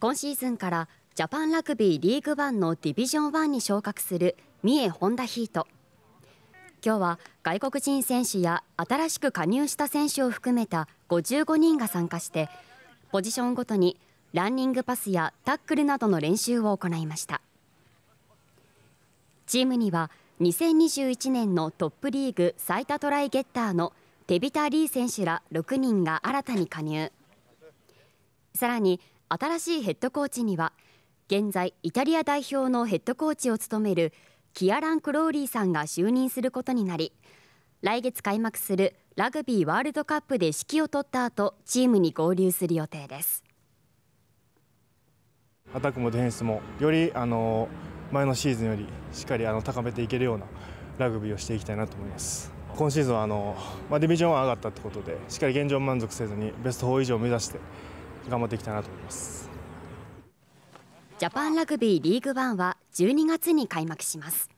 今シーズンからジャパンラグビーリーグワンのディビジョン1に昇格する三重ホンダヒート今日は外国人選手や新しく加入した選手を含めた55人が参加してポジションごとにランニングパスやタックルなどの練習を行いましたチームには2021年のトップリーグ最多トライゲッターのテビタ・リー選手ら6人が新たに加入さらに新しいヘッドコーチには現在イタリア代表のヘッドコーチを務めるキアラン・クローリーさんが就任することになり来月開幕するラグビーワールドカップで指揮を取った後チームに合流する予定ですアタックもディフェンスもよりあの前のシーズンよりしっかりあの高めていけるようなラグビーをしていきたいなと思います今シーズンはあの、まあ、ディビジョンは上がったってことでしっかり現状満足せずにベスト4以上を目指して頑張っていきたいなと思いますジャパンラグビーリーグワンは12月に開幕します